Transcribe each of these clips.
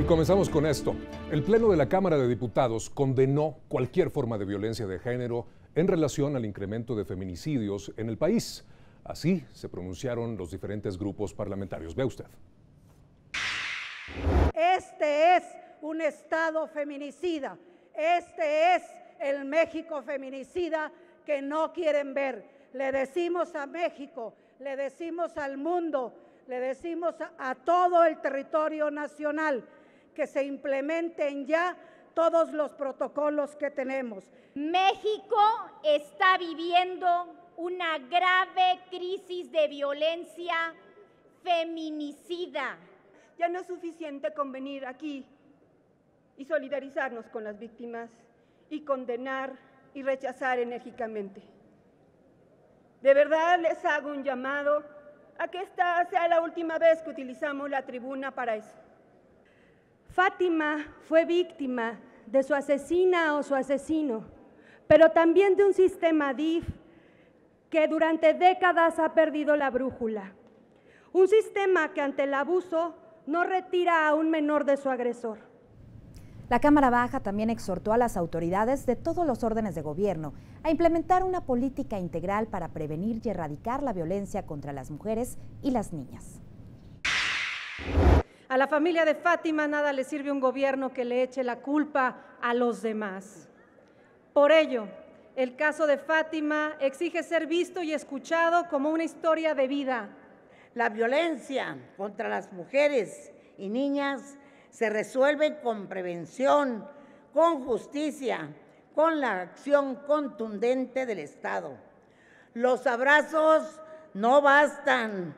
Y comenzamos con esto. El Pleno de la Cámara de Diputados condenó cualquier forma de violencia de género en relación al incremento de feminicidios en el país. Así se pronunciaron los diferentes grupos parlamentarios. Ve usted. Este es un Estado feminicida. Este es el México feminicida que no quieren ver. Le decimos a México, le decimos al mundo, le decimos a, todo el territorio nacional que se implementen ya todos los protocolos que tenemos. México está viviendo una grave crisis de violencia feminicida. Ya no es suficiente convenir aquí y solidarizarnos con las víctimas y condenar y rechazar enérgicamente. De verdad les hago un llamado a que esta sea la última vez que utilizamos la tribuna para eso. Fátima fue víctima de su asesina o su asesino, pero también de un sistema DIF que durante décadas ha perdido la brújula. Un sistema que ante el abuso no retira a un menor de su agresor. La Cámara Baja también exhortó a las autoridades de todos los órdenes de gobierno a implementar una política integral para prevenir y erradicar la violencia contra las mujeres y las niñas. A la familia de Fátima nada le sirve un gobierno que le eche la culpa a los demás. Por ello, el caso de Fátima exige ser visto y escuchado como una historia de vida. La violencia contra las mujeres y niñas se resuelve con prevención, con justicia, con la acción contundente del Estado. Los abrazos no bastan.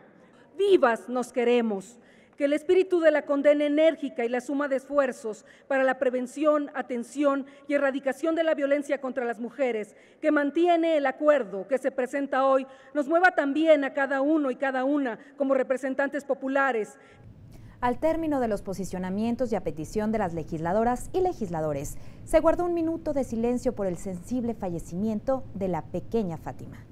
Vivas nos queremos, que el espíritu de la condena enérgica y la suma de esfuerzos para la prevención, atención y erradicación de la violencia contra las mujeres que mantiene el acuerdo que se presenta hoy nos mueva también a cada uno y cada una como representantes populares al término de los posicionamientos y a petición de las legisladoras y legisladores, se guardó un minuto de silencio por el sensible fallecimiento de la pequeña Fátima.